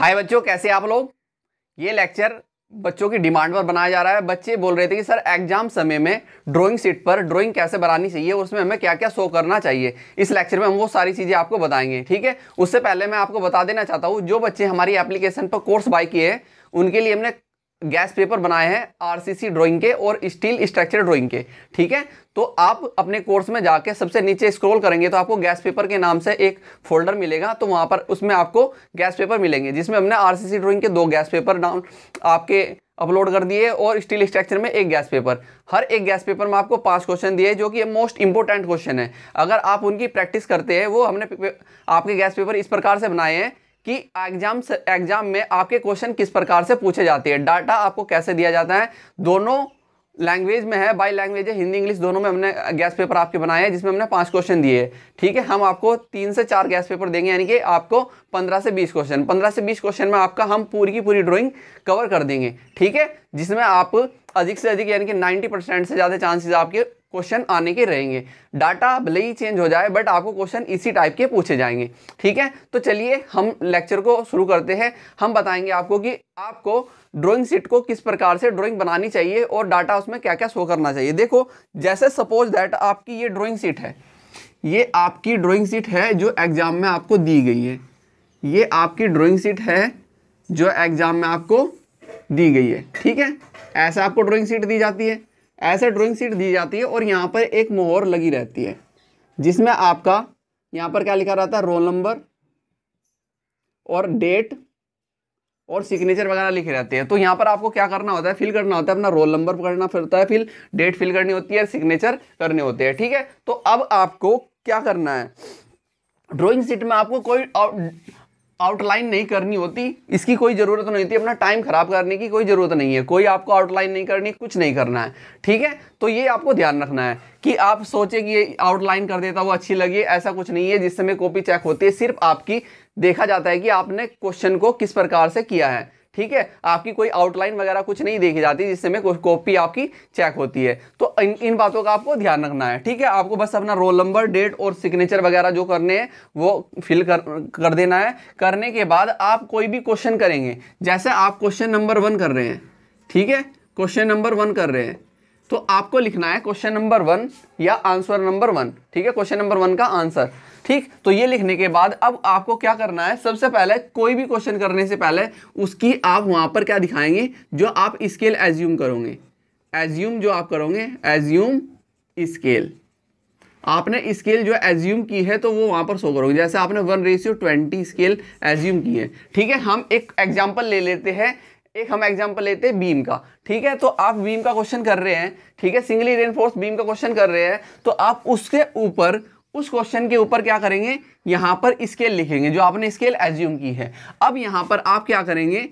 हाय बच्चों कैसे आप लोग ये लेक्चर बच्चों की डिमांड पर बनाया जा रहा है बच्चे बोल रहे थे कि सर एग्जाम समय में ड्राइंग सीट पर ड्राइंग कैसे बनानी चाहिए उसमें हमें क्या क्या शो करना चाहिए इस लेक्चर में हम वो सारी चीज़ें आपको बताएंगे ठीक है उससे पहले मैं आपको बता देना चाहता हूँ जो बच्चे हमारी एप्लीकेशन पर कोर्स बाय किए हैं उनके लिए हमने गैस पेपर बनाए हैं आरसीसी ड्राइंग के और स्टील स्ट्रक्चर ड्राइंग के ठीक है तो आप अपने कोर्स में जाके सबसे नीचे स्क्रॉल करेंगे तो आपको गैस पेपर के नाम से एक फोल्डर मिलेगा तो वहाँ पर उसमें आपको गैस पेपर मिलेंगे जिसमें हमने आरसीसी ड्राइंग के दो गैस पेपर डाउन आपके अपलोड कर दिए और स्टील स्ट्रक्चर में एक गैस पेपर हर एक गैस पेपर में आपको पांच क्वेश्चन दिए जो कि मोस्ट इंपॉर्टेंट क्वेश्चन है अगर आप उनकी प्रैक्टिस करते हैं वो हमने आपके गैस पेपर इस प्रकार से बनाए हैं कि एग्जाम एग्जाम में आपके क्वेश्चन किस प्रकार से पूछे जाते हैं डाटा आपको कैसे दिया जाता है दोनों लैंग्वेज में है बाई लैंग्वेज है हिंदी इंग्लिश दोनों में हमने गैस पेपर आपके बनाए हैं जिसमें हमने पांच क्वेश्चन दिए ठीक है हम आपको तीन से चार गैस पेपर देंगे यानी कि आपको पंद्रह से बीस क्वेश्चन पंद्रह से बीस क्वेश्चन में आपका हम पूरी की पूरी ड्राइंग कवर कर देंगे ठीक है जिसमें आप अधिक से अधिक यानी कि नाइन्टी परसेंट से ज़्यादा चांसेज आपके क्वेश्चन आने के रहेंगे डाटा भले ही चेंज हो जाए बट आपको क्वेश्चन इसी टाइप के पूछे जाएंगे ठीक है तो चलिए हम लेक्चर को शुरू करते हैं हम बताएंगे आपको कि आपको ड्राइंग शीट को किस प्रकार से ड्राइंग बनानी चाहिए और डाटा उसमें क्या क्या शो करना चाहिए देखो जैसे सपोज दैट आपकी ये ड्रॉइंग सीट है ये आपकी ड्रॉइंग सीट है जो एग्ज़ाम में आपको दी गई है ये आपकी ड्रॉइंग सीट है जो एग्ज़ाम में आपको दी गई है ठीक है ऐसा आपको ड्रॉइंग सीट दी जाती है ऐसे ड्राइंग शीट दी जाती है और यहाँ पर एक मोहर लगी रहती है जिसमें आपका यहाँ पर क्या लिखा रहता है रोल नंबर और डेट और सिग्नेचर वगैरह लिखे रहते हैं तो यहाँ पर आपको क्या करना होता है फिल करना होता है अपना रोल नंबर करना पड़ता है फिर डेट फिल करनी होती है सिग्नेचर करने होते हैं ठीक है तो अब आपको क्या करना है ड्राइंग सीट में आपको कोई आउटलाइन नहीं करनी होती इसकी कोई ज़रूरत नहीं होती अपना टाइम ख़राब करने की कोई ज़रूरत नहीं है कोई आपको आउटलाइन नहीं करनी कुछ नहीं करना है ठीक है तो ये आपको ध्यान रखना है कि आप सोचे कि ये आउटलाइन कर देता वो अच्छी लगी ऐसा कुछ नहीं है जिस समय कॉपी चेक होती है सिर्फ आपकी देखा जाता है कि आपने क्वेश्चन को किस प्रकार से किया है ठीक है आपकी कोई आउटलाइन वगैरह कुछ नहीं देखी जाती जिससे में कॉपी आपकी चेक होती है तो इन इन बातों का आपको ध्यान रखना है ठीक है आपको बस अपना रोल नंबर डेट और सिग्नेचर वगैरह जो करने हैं वो फिल कर कर देना है करने के बाद आप कोई भी क्वेश्चन करेंगे जैसे आप क्वेश्चन नंबर वन कर रहे हैं ठीक है क्वेश्चन नंबर वन कर रहे हैं तो आपको लिखना है क्वेश्चन नंबर वन या आंसर नंबर वन ठीक है क्वेश्चन नंबर वन का आंसर ठीक तो ये लिखने के बाद अब आपको क्या करना है सबसे पहले कोई भी क्वेश्चन करने से पहले उसकी आप वहां पर क्या दिखाएंगे जो आप स्केल एज्यूम करोगे एज्यूम जो आप करोगे एज्यूम स्केल आपने स्केल जो एज्यूम की है तो वो वहां पर शो करोगे जैसे आपने one ratio twenty scale assume की है ठीक है हम एक एग्जाम्पल ले लेते हैं एक हम एग्जाम्पल लेते हैं बीम का ठीक है तो आप बीम का क्वेश्चन कर रहे हैं ठीक है सिंगली रेनफोर्स बीम का क्वेश्चन कर रहे हैं तो आप उसके ऊपर उस क्वेश्चन के ऊपर क्या करेंगे यहाँ पर स्केल लिखेंगे जो आपने स्केल एज्यूम की है अब यहाँ पर आप क्या करेंगे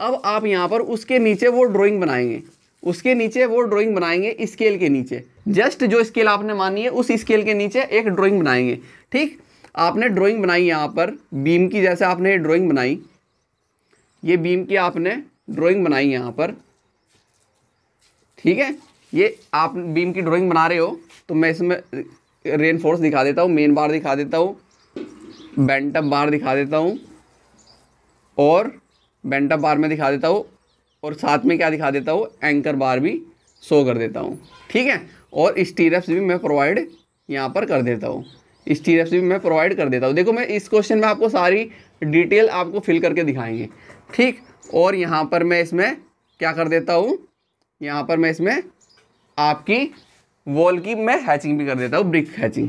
अब आप यहाँ पर उसके नीचे वो ड्राइंग बनाएंगे उसके नीचे वो ड्राइंग बनाएंगे स्केल के नीचे जस्ट जो स्केल आपने मानी है उस स्केल के नीचे एक ड्राइंग बनाएंगे ठीक आपने ड्राइंग बनाई यहाँ पर बीम की जैसे आपने ड्राइंग बनाई ये बीम की आपने ड्राइंग बनाई यहाँ पर ठीक है ये आप बीम की ड्राइंग बना रहे हो तो मैं इसमें रेन फोर्स दिखा देता हूँ मेन बार दिखा देता हूँ बेंटअप बार दिखा देता हूँ और बेंटअप बार में दिखा देता हूँ और साथ में क्या दिखा देता हूँ एंकर बार भी शो कर देता हूँ ठीक है और स्टीरप्स भी मैं प्रोवाइड यहाँ पर कर देता हूँ स्टीरप्स भी मैं प्रोवाइड कर देता हूँ देखो मैं इस क्वेश्चन में आपको सारी डिटेल आपको फिल करके दिखाएंगे ठीक और यहाँ पर मैं इसमें क्या कर देता हूँ यहाँ पर मैं इसमें आपकी वॉल की मैं हैचिंग भी कर देता हूँ ब्रिक हैचिंग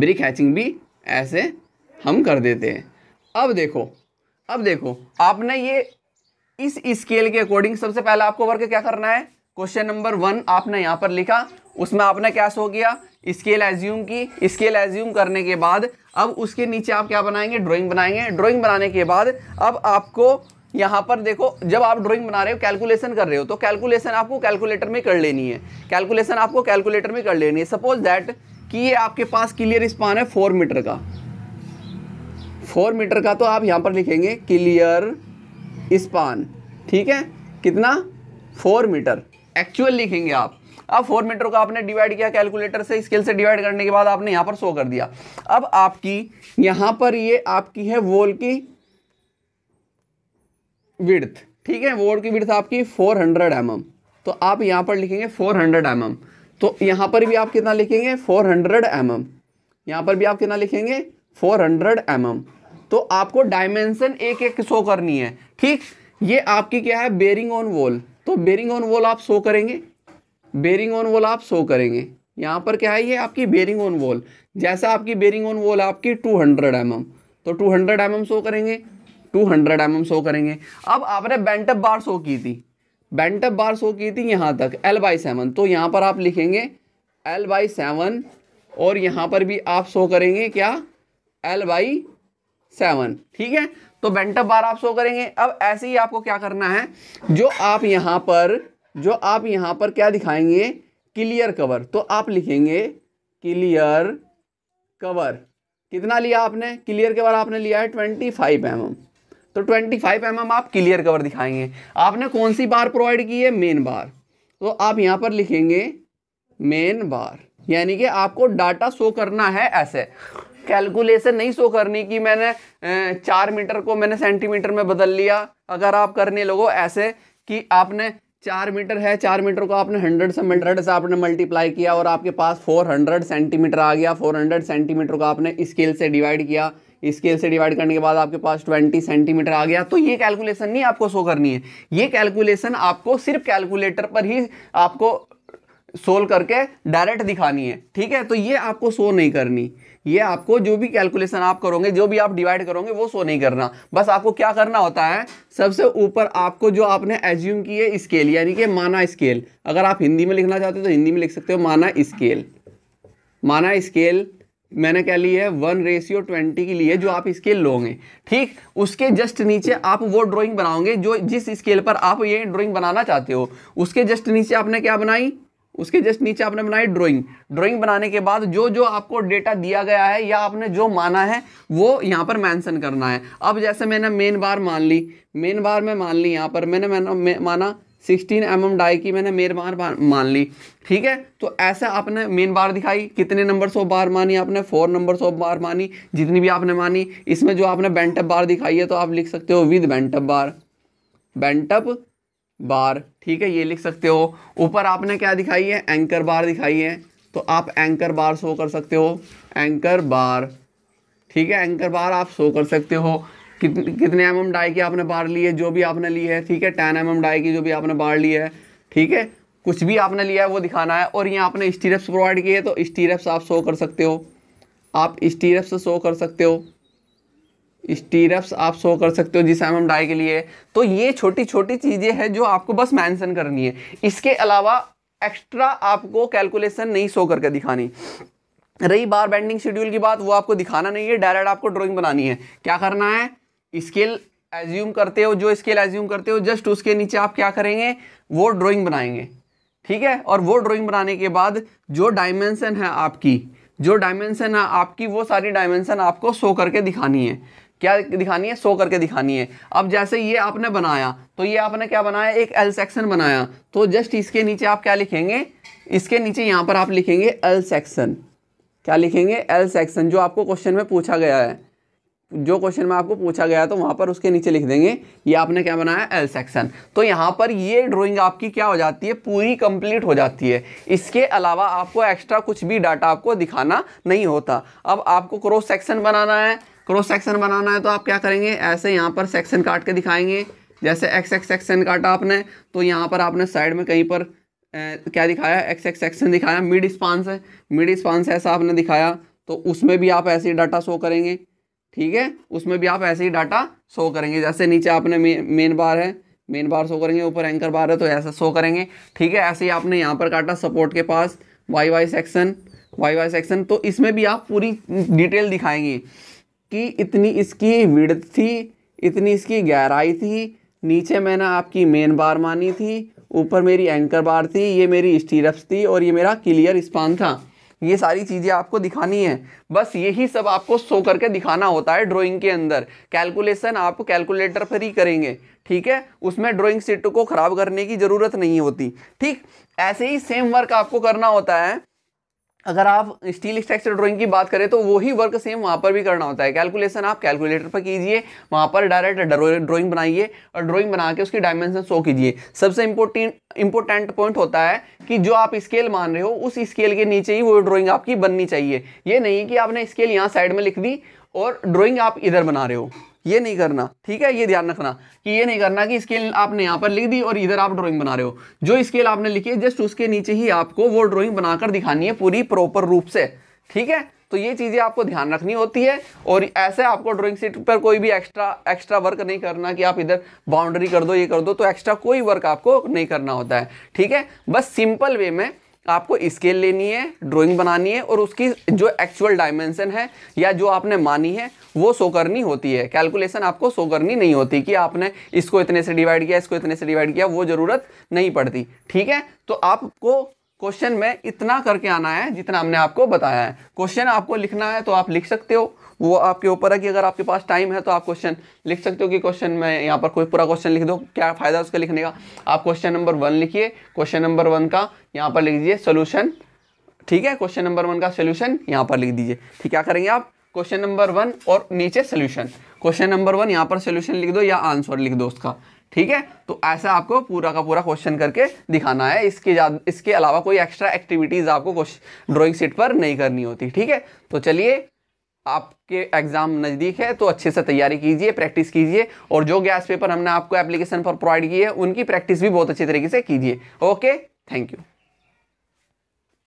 ब्रिक हैचिंग भी ऐसे हम कर देते हैं अब देखो अब देखो आपने ये इस स्केल के अकॉर्डिंग सबसे पहले आपको वर्क क्या करना है क्वेश्चन नंबर वन आपने यहाँ पर लिखा उसमें आपने क्या सो किया स्केल एज्यूम की स्केल एज्यूम करने के बाद अब उसके नीचे आप क्या बनाएंगे ड्राइंग बनाएंगे ड्राइंग बनाने के बाद अब आपको यहाँ पर देखो जब आप ड्राइंग बना रहे हो कैलकुलेशन कर रहे हो तो कैलकुलेशन आपको कैलकुलेटर में कर लेनी है कैलकुलेशन आपको कैलकुलेटर में कर लेनी है सपोज दैट कि ये आपके पास क्लियर स्पान है फोर मीटर का फोर मीटर का तो आप यहाँ पर लिखेंगे क्लियर स्पान ठीक है कितना फोर मीटर एक्चुअल लिखेंगे आप अब फोर मीटर को आपने डिवाइड किया कैलकुलेटर से स्केल से डिवाइड करने के बाद आपने यहाँ पर शो कर दिया अब आपकी यहाँ पर ये आपकी है वोल की विड्थ ठीक है बोर्ड की विड्थ आपकी 400 हंड्रेड mm तो आप यहाँ पर लिखेंगे 400 हंड्रेड mm तो यहाँ पर भी आप कितना लिखेंगे 400 हंड्रेड mm यहाँ पर भी आप कितना लिखेंगे 400 हंड्रेड mm तो आपको डायमेंशन एक एक शो करनी है ठीक ये आपकी क्या है बेरिंग ऑन वॉल तो बेरिंग ऑन वॉल आप शो करेंगे बेरिंग ऑन वॉल आप शो करेंगे यहाँ पर क्या है ये आपकी बेरिंग ऑन वॉल जैसा आपकी बेरिंग ऑन वॉल आपकी 200 हंड्रेड mm तो 200 हंड्रेड mm शो करेंगे टू हंड्रेड एम शो करेंगे अब आपने बेंटअप बार शो की थी बेंटअप बार शो की थी यहाँ तक एल बाई सेवन तो यहाँ पर आप लिखेंगे एल बाई सेवन और यहाँ पर भी आप शो करेंगे क्या एल बाई सेवन ठीक है तो बेंटअप बार आप शो करेंगे अब ऐसे ही आपको क्या करना है जो आप यहाँ पर जो आप यहाँ पर क्या दिखाएंगे क्लियर कवर तो आप लिखेंगे क्लियर कवर कितना लिया आपने क्लियर कवर आपने लिया है ट्वेंटी फाइव एम तो 25 फाइव mm आप क्लियर कवर दिखाएंगे आपने कौन सी बार प्रोवाइड की है मेन बार तो आप यहाँ पर लिखेंगे मेन बार यानी कि आपको डाटा शो करना है ऐसे कैलकुलेशन नहीं शो करनी कि मैंने चार मीटर को मैंने सेंटीमीटर में बदल लिया अगर आप करने लोगों ऐसे कि आपने चार मीटर है चार मीटर को आपने हंड्रेड से हंड्रेड से आपने मल्टीप्लाई किया और आपके पास फोर हंड्रेड सेंटीमीटर आ गया फोर हंड्रेड सेंटीमीटर को आपने स्केल से डिवाइड किया स्केल से डिवाइड करने के बाद आपके पास 20 सेंटीमीटर आ गया तो ये कैलकुलेशन नहीं आपको शो करनी है ये कैलकुलेशन आपको सिर्फ कैलकुलेटर पर ही आपको सोल्व करके डायरेक्ट दिखानी है ठीक है तो ये आपको शो नहीं करनी ये आपको जो भी कैलकुलेशन आप करोगे जो भी आप डिवाइड करोगे वो शो नहीं करना बस आपको क्या करना होता है सबसे ऊपर आपको जो आपने एज्यूम की है स्केल यानी कि माना स्केल अगर आप हिंदी में लिखना चाहते हो तो हिंदी में लिख सकते हो माना स्केल माना स्केल मैंने क्या ली है वन रेशियो ट्वेंटी की ली है जो आप स्केल लोगे ठीक उसके जस्ट नीचे आप वो ड्राइंग बनाओगे जो जिस स्केल पर आप ये ड्राइंग बनाना चाहते हो उसके जस्ट नीचे आपने क्या बनाई उसके जस्ट नीचे आपने बनाई ड्राइंग ड्राइंग बनाने के बाद जो जो आपको डेटा दिया गया है या आपने जो माना है वो यहाँ पर मैंसन करना है अब जैसे मैंने मेन बार मान ली मेन बार में मान ली यहाँ पर मैंने माना सिक्सटीन एम एम डाई की मैंने मेन बार मान ली ठीक है तो ऐसा आपने मेन बार दिखाई कितने नंबर ऑफ बार मानी आपने फोर नंबर ऑफ बार मानी जितनी भी आपने मानी इसमें जो आपने बेंटअप बार दिखाई है तो आप लिख सकते हो with bent up bar bent up bar ठीक है ये लिख सकते हो ऊपर आपने क्या दिखाई है एंकर बार दिखाई है तो आप एंकर बार शो कर सकते हो एंकर बार ठीक है एंकर बार आप शो कर सकते हो कितने एम एम डाई की आपने बाढ़ ली है जो भी आपने ली है ठीक है टेन एम एम डाई की जो भी आपने बाढ़ ली है ठीक है कुछ भी आपने लिया है वो दिखाना है और यहाँ आपने स्टीरप्स प्रोवाइड किए तो स्टीरप्स आप शो कर सकते हो आप स्टीरप्स शो कर सकते हो स्टीरप्स आप शो कर सकते हो जिस एम एम डाई के लिए तो ये छोटी छोटी चीज़ें हैं जो आपको बस मैंसन करनी है इसके अलावा एक्स्ट्रा आपको कैलकुलेशन नहीं शो करके दिखानी रही बार बेंडिंग शेड्यूल की बात वो आपको दिखाना नहीं है डायरेक्ट आपको ड्राइंग बनानी है क्या करना है स्केल एज्यूम करते हो जो स्केल एज्यूम करते हो जस्ट उसके नीचे आप क्या करेंगे वो ड्राइंग बनाएंगे ठीक है और वो ड्राइंग बनाने के बाद जो डायमेंसन है आपकी जो डायमेंसन है आपकी वो सारी डायमेंसन आपको शो करके दिखानी है क्या दिखानी है शो करके दिखानी है अब जैसे ये आपने बनाया तो ये आपने क्या बनाया एक एल सेक्शन बनाया तो जस्ट इसके नीचे आप क्या लिखेंगे इसके नीचे यहाँ पर आप लिखेंगे एल सेक्शन क्या लिखेंगे एल सेक्शन जो आपको क्वेश्चन में पूछा गया है जो क्वेश्चन में आपको पूछा गया तो वहाँ पर उसके नीचे लिख देंगे ये आपने क्या बनाया एल सेक्शन तो यहाँ पर ये ड्राइंग आपकी क्या हो जाती है पूरी कंप्लीट हो जाती है इसके अलावा आपको एक्स्ट्रा कुछ भी डाटा आपको दिखाना नहीं होता अब आपको क्रॉस सेक्शन बनाना है क्रॉस सेक्शन बनाना है तो आप क्या करेंगे ऐसे यहाँ पर सेक्शन काट के दिखाएंगे जैसे एक्स एक्स सेक्शन काटा आपने तो यहाँ पर आपने साइड में कहीं पर ए, क्या दिखाया एक्स एक्स सेक्शन दिखाया मिड स्पान से मिड स्पान से ऐसा आपने दिखाया तो उसमें भी आप ऐसे डाटा शो करेंगे ठीक है उसमें भी आप ऐसे ही डाटा शो करेंगे जैसे नीचे आपने मेन बार है मेन बार शो करेंगे ऊपर एंकर बार है तो ऐसा शो करेंगे ठीक है ऐसे ही आपने यहाँ पर काटा सपोर्ट के पास Y Y section Y Y section तो इसमें भी आप पूरी डिटेल दिखाएंगे कि इतनी इसकी विड़ थी इतनी इसकी गहराई थी नीचे मैंने आपकी मेन बार मानी थी ऊपर मेरी एंकर बार थी ये मेरी स्टीरप्स थी और ये मेरा क्लियर स्पान था ये सारी चीज़ें आपको दिखानी है बस यही सब आपको शो करके दिखाना होता है ड्राइंग के अंदर कैलकुलेशन आप कैलकुलेटर पर ही करेंगे ठीक है उसमें ड्राइंग सीट को ख़राब करने की ज़रूरत नहीं होती ठीक ऐसे ही सेम वर्क आपको करना होता है अगर आप स्टील स्ट्रक्चर ड्राइंग की बात करें तो वही वर्क सेम वहाँ पर भी करना होता है कैलकुलेशन आप कैलकुलेटर पर कीजिए वहाँ पर डायरेक्ट ड्राइंग बनाइए और ड्राइंग बना के उसकी डायमेंशन शो कीजिए सबसे इम्पोर्टेंट इंपॉर्टेंट पॉइंट होता है कि जो आप स्केल मान रहे हो उस स्केल के नीचे ही वो ड्रॉइंग आपकी बननी चाहिए ये नहीं कि आपने स्केल यहाँ साइड में लिख दी और ड्रॉइंग आप इधर बना रहे हो ये नहीं करना ठीक है ये ध्यान रखना कि ये नहीं करना कि स्केल आपने यहाँ पर लिख दी और इधर आप ड्राइंग बना रहे हो जो स्केल आपने लिखी है जस्ट उसके नीचे ही आपको वो ड्राइंग बनाकर दिखानी है पूरी प्रॉपर रूप से ठीक है तो ये चीज़ें आपको ध्यान रखनी होती है और ऐसे आपको ड्राइंग सीट पर कोई भी एक्स्ट्रा एक्स्ट्रा वर्क नहीं करना कि आप इधर बाउंड्री कर दो ये कर दो तो एक्स्ट्रा कोई वर्क आपको नहीं करना होता है ठीक है बस सिंपल वे में आपको स्केल लेनी है ड्राइंग बनानी है और उसकी जो एक्चुअल डायमेंशन है या जो आपने मानी है वो शो करनी होती है कैलकुलेशन आपको शो करनी नहीं होती कि आपने इसको इतने से डिवाइड किया इसको इतने से डिवाइड किया वो ज़रूरत नहीं पड़ती ठीक है तो आपको क्वेश्चन में इतना करके आना है जितना हमने आपको बताया है क्वेश्चन आपको लिखना है तो आप लिख सकते हो वो आपके ऊपर है कि अगर आपके पास टाइम है तो आप क्वेश्चन लिख सकते हो कि क्वेश्चन मैं यहाँ पर कोई पूरा क्वेश्चन लिख दो क्या फ़ायदा उसका लिखने का आप क्वेश्चन नंबर वन लिखिए क्वेश्चन नंबर वन का यहाँ पर लिख दीजिए सोल्यूशन ठीक है क्वेश्चन नंबर वन का सोल्यूशन यहाँ पर लिख दीजिए ठीक क्या करेंगे आप क्वेश्चन नंबर वन और नीचे सोल्यूशन क्वेश्चन नंबर वन यहाँ पर सोल्यूशन लिख दो या आंसर लिख दो उसका ठीक है तो ऐसा आपको पूरा का पूरा क्वेश्चन करके दिखाना है इसके इसके अलावा कोई एक्स्ट्रा एक्टिविटीज़ आपको ड्राइंग सीट पर नहीं करनी होती ठीक है तो चलिए आपके एग्ज़ाम नज़दीक है तो अच्छे से तैयारी कीजिए प्रैक्टिस कीजिए और जो गैस पेपर हमने आपको एप्लीकेशन पर प्रोवाइड किए हैं उनकी प्रैक्टिस भी बहुत अच्छे तरीके से कीजिए ओके थैंक यू